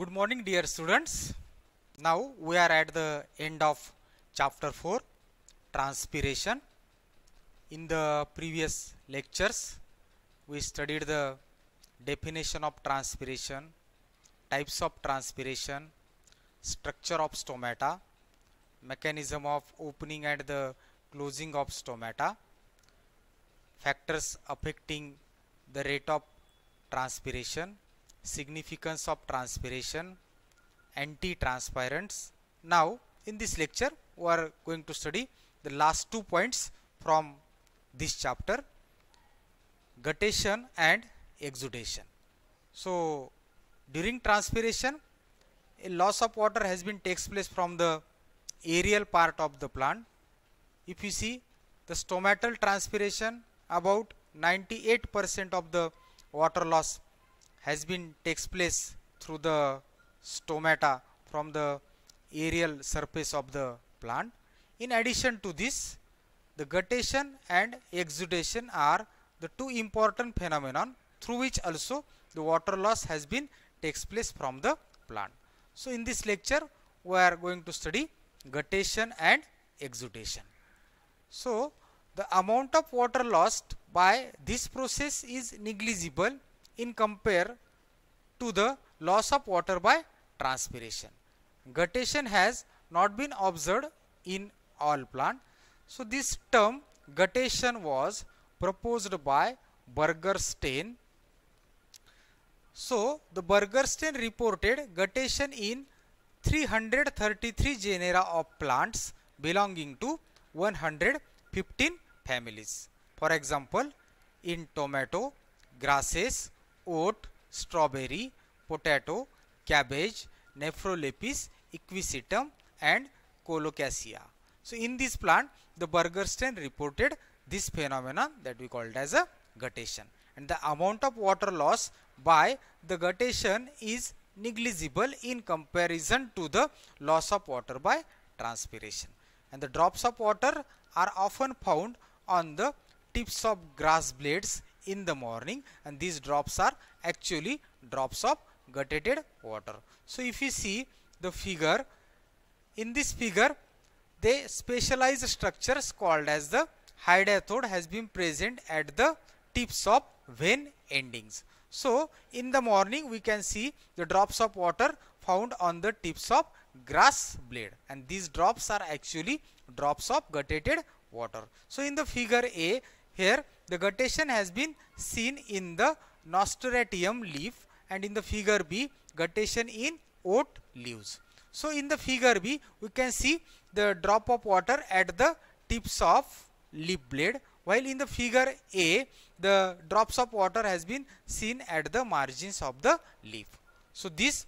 Good morning dear students. Now we are at the end of chapter 4 transpiration. In the previous lectures we studied the definition of transpiration, types of transpiration, structure of stomata, mechanism of opening and the closing of stomata, factors affecting the rate of transpiration significance of transpiration, antitranspirants. Now, in this lecture, we are going to study the last two points from this chapter, guttation and exudation. So, during transpiration, a loss of water has been takes place from the aerial part of the plant. If you see the stomatal transpiration, about 98% of the water loss has been takes place through the stomata from the aerial surface of the plant. In addition to this, the guttation and exudation are the two important phenomenon through which also the water loss has been takes place from the plant. So in this lecture, we are going to study guttation and exudation. So the amount of water lost by this process is negligible in compare to the loss of water by transpiration. Guttation has not been observed in all plant. So this term guttation was proposed by Bergerstein. So the Bergerstein reported guttation in 333 genera of plants belonging to 115 families. For example, in tomato, grasses, oat, strawberry, potato, cabbage, nephrolepis, equisetum and colocasia. So in this plant the strain reported this phenomenon that we called as a guttation and the amount of water loss by the guttation is negligible in comparison to the loss of water by transpiration and the drops of water are often found on the tips of grass blades in the morning and these drops are actually drops of guttated water. So if you see the figure, in this figure the specialized structures called as the hydathode has been present at the tips of vein endings. So in the morning we can see the drops of water found on the tips of grass blade and these drops are actually drops of guttated water. So in the figure A here the guttation has been seen in the nostratium leaf and in the figure B guttation in oat leaves. So in the figure B we can see the drop of water at the tips of leaf blade while in the figure A the drops of water has been seen at the margins of the leaf. So these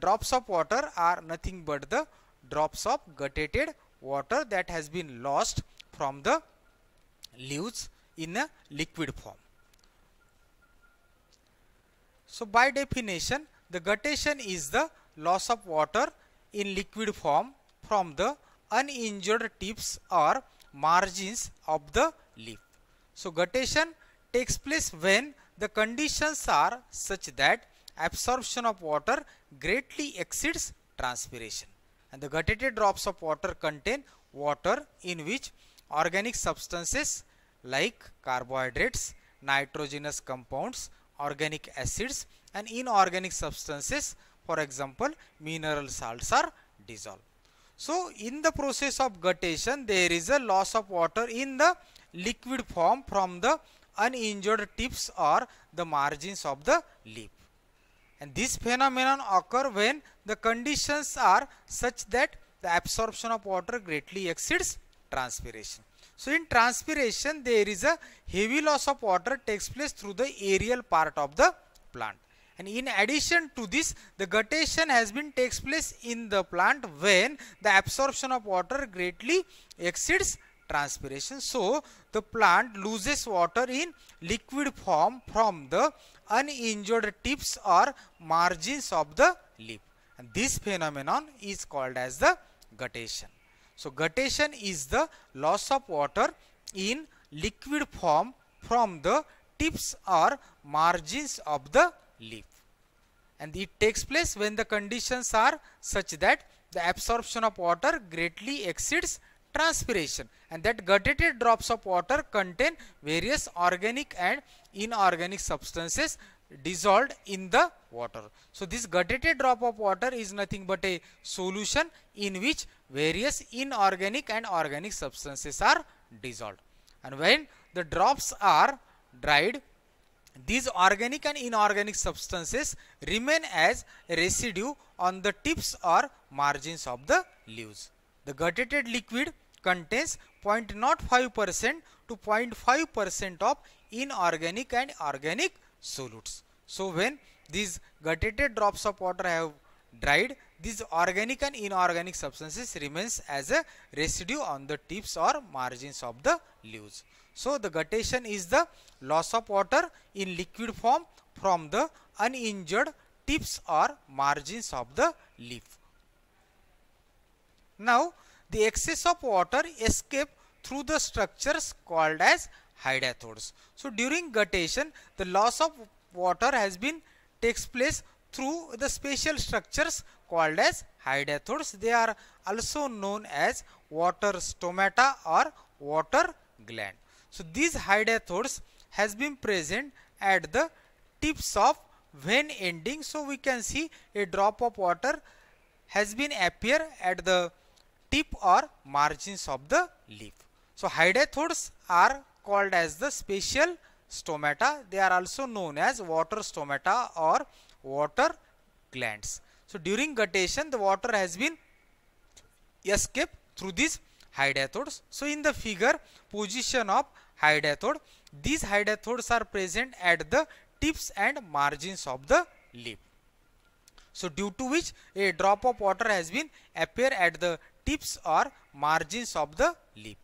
drops of water are nothing but the drops of guttated water that has been lost from the leaves in a liquid form. So by definition the guttation is the loss of water in liquid form from the uninjured tips or margins of the leaf. So guttation takes place when the conditions are such that absorption of water greatly exceeds transpiration and the guttated drops of water contain water in which organic substances like carbohydrates, nitrogenous compounds, organic acids and inorganic substances for example mineral salts are dissolved. So, in the process of guttation there is a loss of water in the liquid form from the uninjured tips or the margins of the leaf. And this phenomenon occur when the conditions are such that the absorption of water greatly exceeds transpiration. So in transpiration there is a heavy loss of water takes place through the aerial part of the plant. And in addition to this, the guttation has been takes place in the plant when the absorption of water greatly exceeds transpiration. So, the plant loses water in liquid form from the uninjured tips or margins of the leaf. And this phenomenon is called as the guttation. So, guttation is the loss of water in liquid form from the tips or margins of the leaf and it takes place when the conditions are such that the absorption of water greatly exceeds transpiration and that guttated drops of water contain various organic and inorganic substances dissolved in the water. So, this guttated drop of water is nothing but a solution in which various inorganic and organic substances are dissolved. And when the drops are dried, these organic and inorganic substances remain as residue on the tips or margins of the leaves. The gutted liquid contains 0.05% to 0.5% of inorganic and organic solutes. So when these gutted drops of water have dried, these organic and inorganic substances remains as a residue on the tips or margins of the leaves. So, the guttation is the loss of water in liquid form from the uninjured tips or margins of the leaf. Now, the excess of water escape through the structures called as hydathodes. So, during guttation, the loss of water has been takes place through the special structures called as hydathodes, They are also known as water stomata or water gland. So these hydathodes has been present at the tips of vein ending. So we can see a drop of water has been appear at the tip or margins of the leaf. So hydathodes are called as the special stomata. They are also known as water stomata or water glands. So during guttation the water has been escaped through these hydathodes. So in the figure position of hydathode. these hydathodes are present at the tips and margins of the leaf. So due to which a drop of water has been appear at the tips or margins of the leaf.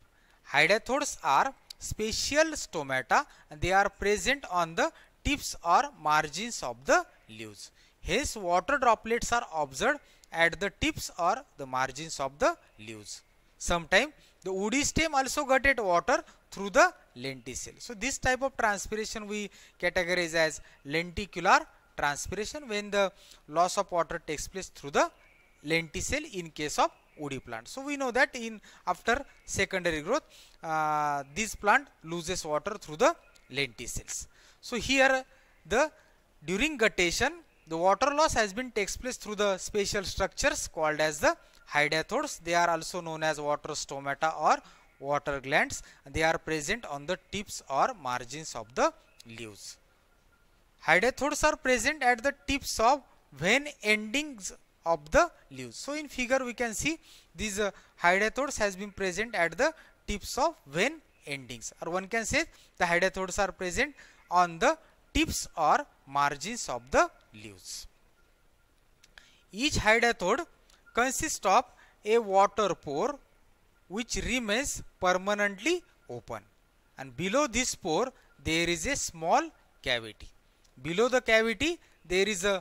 Hydathodes are special stomata and they are present on the tips or margins of the leaves. Hence water droplets are observed at the tips or the margins of the leaves. Sometimes the woody stem also gutted water through the lenticel. So this type of transpiration we categorize as lenticular transpiration when the loss of water takes place through the lenticel in case of woody plant. So we know that in after secondary growth uh, this plant loses water through the lenticels. So here the during guttation, the water loss has been takes place through the spatial structures called as the hydathodes. They are also known as water stomata or water glands. They are present on the tips or margins of the leaves. Hydathodes are present at the tips of vein endings of the leaves. So in figure we can see these uh, has been present at the tips of vein endings or one can say the hydathodes are present on the tips or margins of the leaves. Each hydathode consists of a water pore which remains permanently open and below this pore there is a small cavity. Below the cavity there is a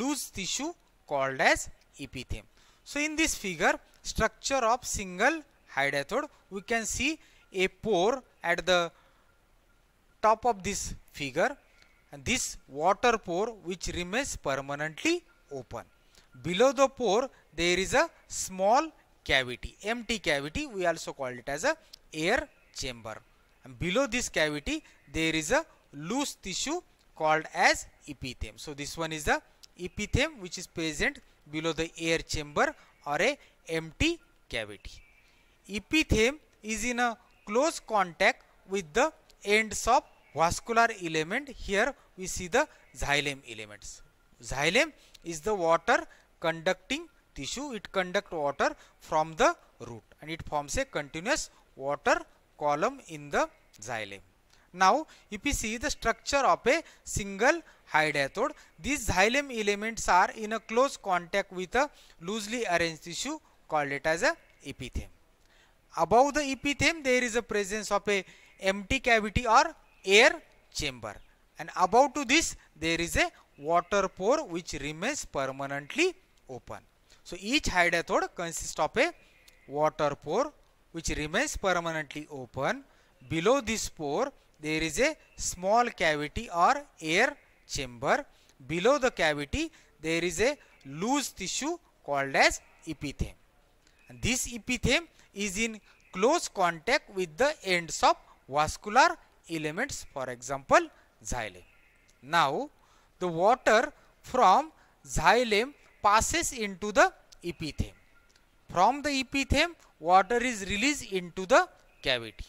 loose tissue called as epitheme. So in this figure structure of single hydatode we can see a pore at the top of this figure and this water pore which remains permanently open. Below the pore there is a small cavity, empty cavity we also call it as a air chamber. And below this cavity there is a loose tissue called as epithem. So this one is the epithem which is present below the air chamber or a empty cavity. Epithem is in a close contact with the ends of vascular element here we see the xylem elements. Xylem is the water conducting tissue. It conduct water from the root and it forms a continuous water column in the xylem. Now, if we see the structure of a single hide these xylem elements are in a close contact with a loosely arranged tissue called it as a epitheme. Above the epitheme, there is a presence of a empty cavity or air chamber. and above to this there is a water pore which remains permanently open. So each hydathode consists of a water pore which remains permanently open. Below this pore there is a small cavity or air chamber. Below the cavity there is a loose tissue called as epithem. And this epithem is in close contact with the ends of vascular elements for example xylem. Now the water from xylem passes into the epithem. From the epithem water is released into the cavity.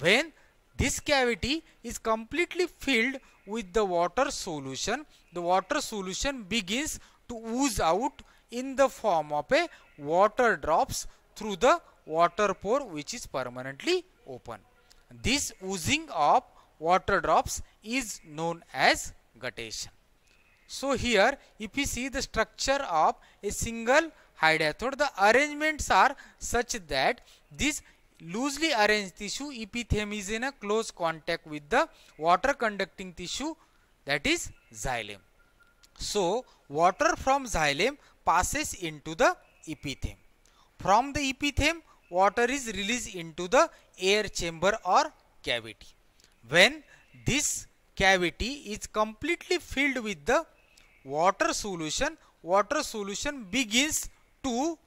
When this cavity is completely filled with the water solution, the water solution begins to ooze out in the form of a water drops through the water pore which is permanently open. This oozing of water drops is known as guttation. So here if you see the structure of a single hydathode, the arrangements are such that this loosely arranged tissue epithem is in a close contact with the water conducting tissue that is xylem. So water from xylem passes into the epithem. From the epithem water is released into the air chamber or cavity when this cavity is completely filled with the water solution, water solution begins to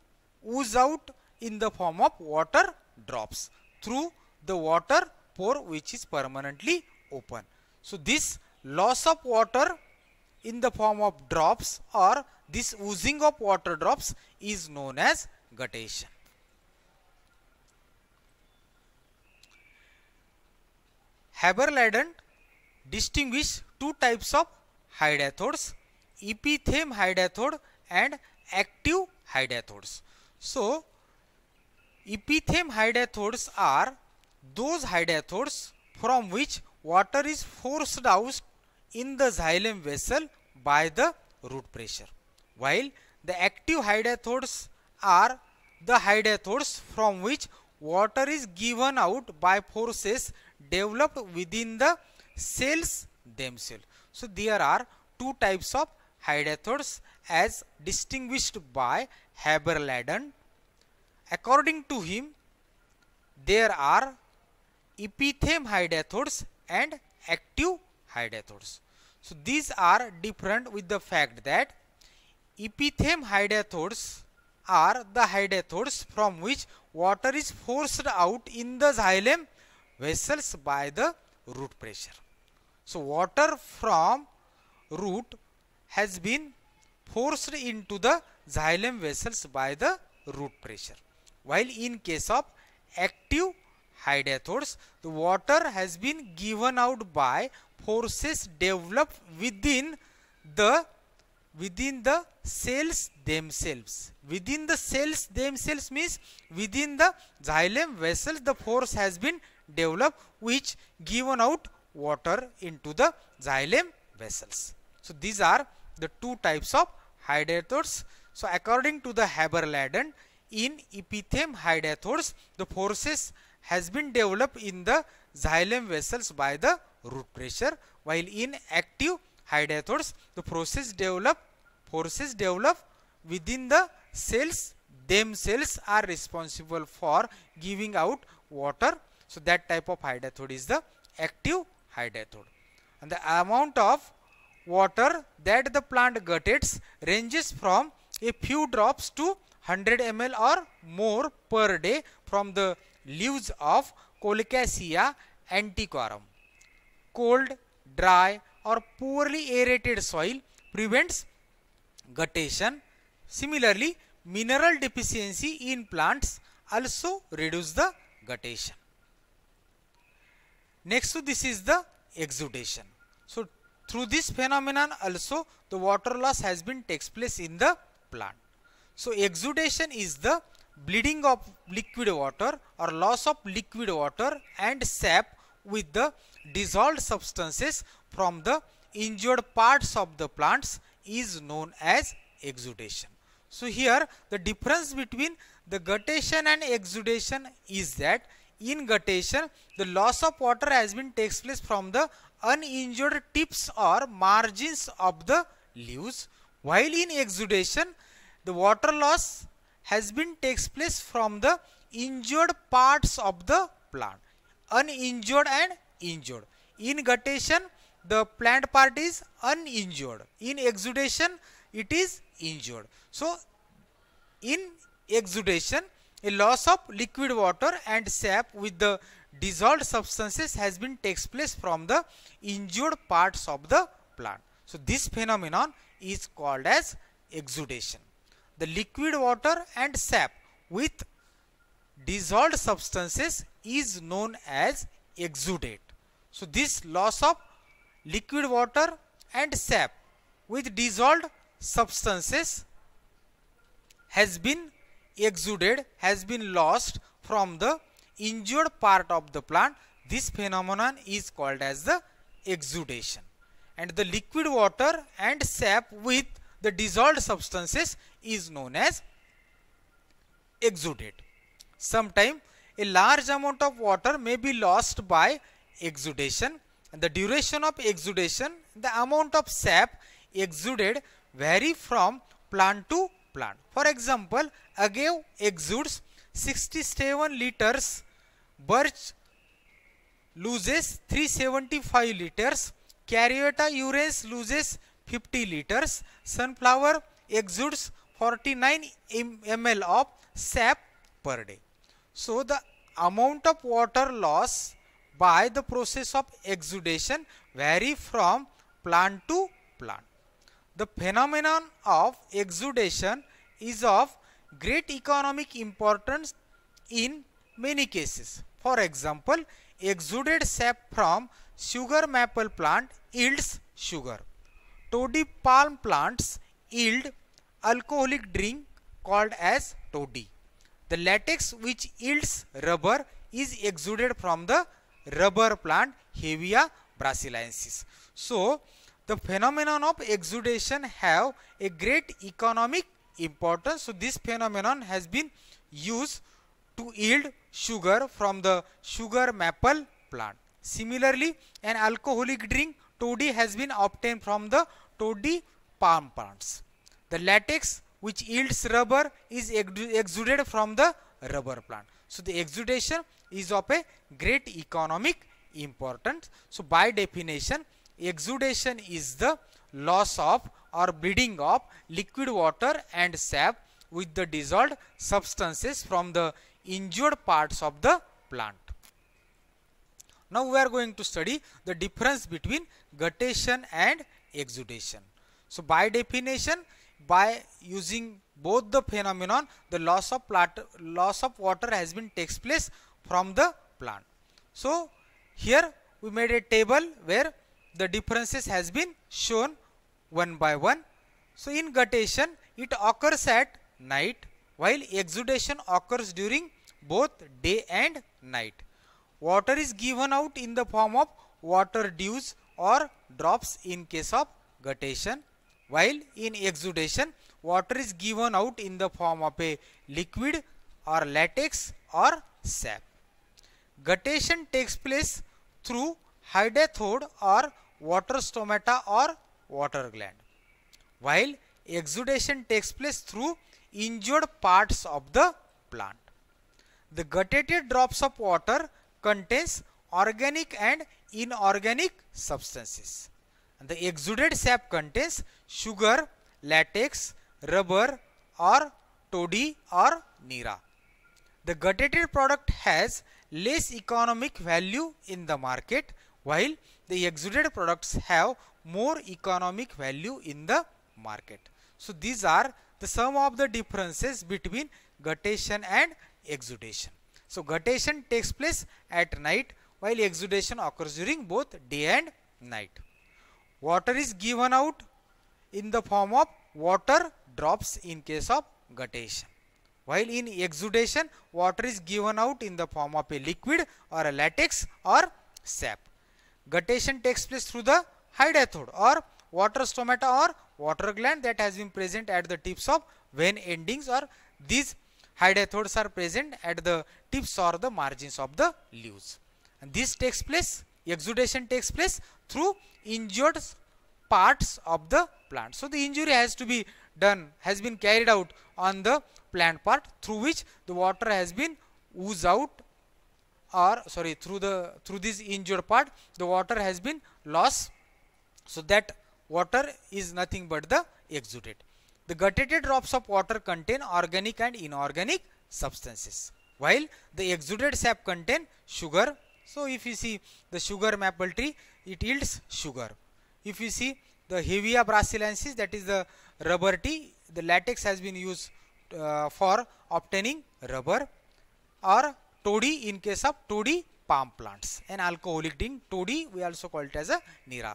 ooze out in the form of water drops through the water pore which is permanently open. So, this loss of water in the form of drops or this oozing of water drops is known as guttation. Haber-Laden two types of hydathodes: epithem epitheme and active hydathodes. So, epitheme hydathodes are those hydathodes from which water is forced out in the xylem vessel by the root pressure, while the active hydathodes are the hydathodes from which water is given out by forces developed within the cells themselves. So there are two types of hydathodes as distinguished by Haber-Laden. According to him, there are epithem hydathodes and active hydathodes. So these are different with the fact that epithem hydathodes are the hydathodes from which water is forced out in the xylem vessels by the root pressure. So, water from root has been forced into the xylem vessels by the root pressure. While in case of active hydrathodes, the water has been given out by forces developed within the within the cells themselves. Within the cells themselves means within the xylem vessels the force has been develop which given out water into the xylem vessels. So these are the two types of hydathodes. So according to the Haber-Laden, in epithem hydathodes, the forces has been developed in the xylem vessels by the root pressure, while in active hydathodes, the process develop forces develop within the cells themselves are responsible for giving out water so that type of hydathode is the active hydathode, And the amount of water that the plant guttates ranges from a few drops to 100 ml or more per day from the leaves of Colicaceae antiquorum. Cold, dry or poorly aerated soil prevents guttation. Similarly, mineral deficiency in plants also reduce the guttation. Next to this is the exudation. So through this phenomenon also the water loss has been takes place in the plant. So exudation is the bleeding of liquid water or loss of liquid water and sap with the dissolved substances from the injured parts of the plants is known as exudation. So here the difference between the guttation and exudation is that in guttation, the loss of water has been takes place from the uninjured tips or margins of the leaves, while in exudation, the water loss has been takes place from the injured parts of the plant, uninjured and injured. In guttation, the plant part is uninjured. In exudation, it is injured. So, in exudation, a loss of liquid water and sap with the dissolved substances has been takes place from the injured parts of the plant. So this phenomenon is called as exudation. The liquid water and sap with dissolved substances is known as exudate. So this loss of liquid water and sap with dissolved substances has been exuded has been lost from the injured part of the plant. This phenomenon is called as the exudation. And the liquid water and sap with the dissolved substances is known as exudate. Sometimes a large amount of water may be lost by exudation and the duration of exudation, the amount of sap exuded vary from plant to plant. For example, agave exudes 67 liters, birch loses 375 liters, Caryota urens loses 50 liters, sunflower exudes 49 ml of sap per day. So, the amount of water loss by the process of exudation vary from plant to plant. The phenomenon of exudation is of great economic importance in many cases. For example, exuded sap from sugar maple plant yields sugar. Toddy palm plants yield alcoholic drink called as toddy. The latex which yields rubber is exuded from the rubber plant Hevia brasiliensis. So, the phenomenon of exudation have a great economic importance. So, this phenomenon has been used to yield sugar from the sugar maple plant. Similarly, an alcoholic drink toddy has been obtained from the toddy palm plants. The latex which yields rubber is exuded from the rubber plant. So, the exudation is of a great economic importance. So, by definition Exudation is the loss of or bleeding of liquid water and sap with the dissolved substances from the injured parts of the plant. Now we are going to study the difference between guttation and exudation. So by definition, by using both the phenomenon, the loss of loss of water has been takes place from the plant. So here we made a table where the differences has been shown one by one. So in guttation it occurs at night while exudation occurs during both day and night. Water is given out in the form of water dews or drops in case of guttation while in exudation water is given out in the form of a liquid or latex or sap. Guttation takes place through hydathode or water stomata or water gland. While exudation takes place through injured parts of the plant. The gutted drops of water contains organic and inorganic substances. And the exuded sap contains sugar, latex, rubber or toddy or nira. The gutted product has less economic value in the market while the exuded products have more economic value in the market. So these are the sum of the differences between guttation and exudation. So guttation takes place at night while exudation occurs during both day and night. Water is given out in the form of water drops in case of guttation. While in exudation, water is given out in the form of a liquid or a latex or sap guttation takes place through the hydathode or water stomata or water gland that has been present at the tips of vein endings or these hydathodes are present at the tips or the margins of the leaves. And this takes place, exudation takes place through injured parts of the plant. So, the injury has to be done, has been carried out on the plant part through which the water has been oozed out or sorry through the through this injured part the water has been lost so that water is nothing but the exudate the guttated drops of water contain organic and inorganic substances while the exudate sap contain sugar so if you see the sugar maple tree it yields sugar if you see the hevia brasiliensis that is the rubber tea the latex has been used uh, for obtaining rubber or todi in case of todi palm plants and alcoholic drink todi we also call it as a nira.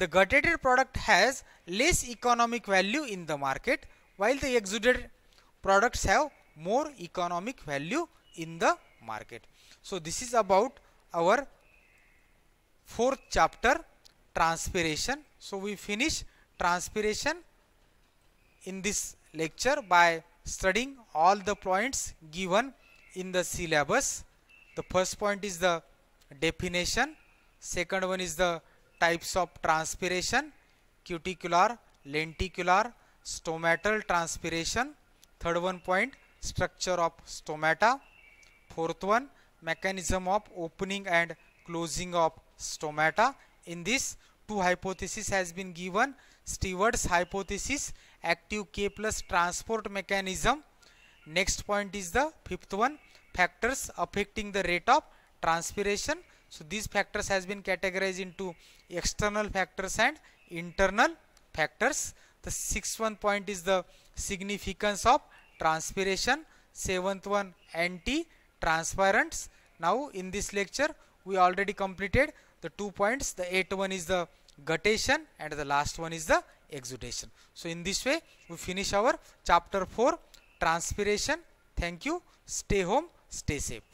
The gutted product has less economic value in the market while the exuded products have more economic value in the market. So this is about our fourth chapter transpiration. So we finish transpiration in this lecture by studying all the points given in the syllabus. The first point is the definition, second one is the types of transpiration, cuticular, lenticular, stomatal transpiration, third one point structure of stomata, fourth one mechanism of opening and closing of stomata. In this two hypotheses has been given Stewart's hypothesis active K plus transport mechanism Next point is the fifth one factors affecting the rate of transpiration. So these factors has been categorized into external factors and internal factors. The sixth one point is the significance of transpiration. Seventh one anti transparents Now in this lecture we already completed the two points. The eighth one is the guttation and the last one is the exudation. So in this way we finish our chapter 4 transpiration thank you stay home stay safe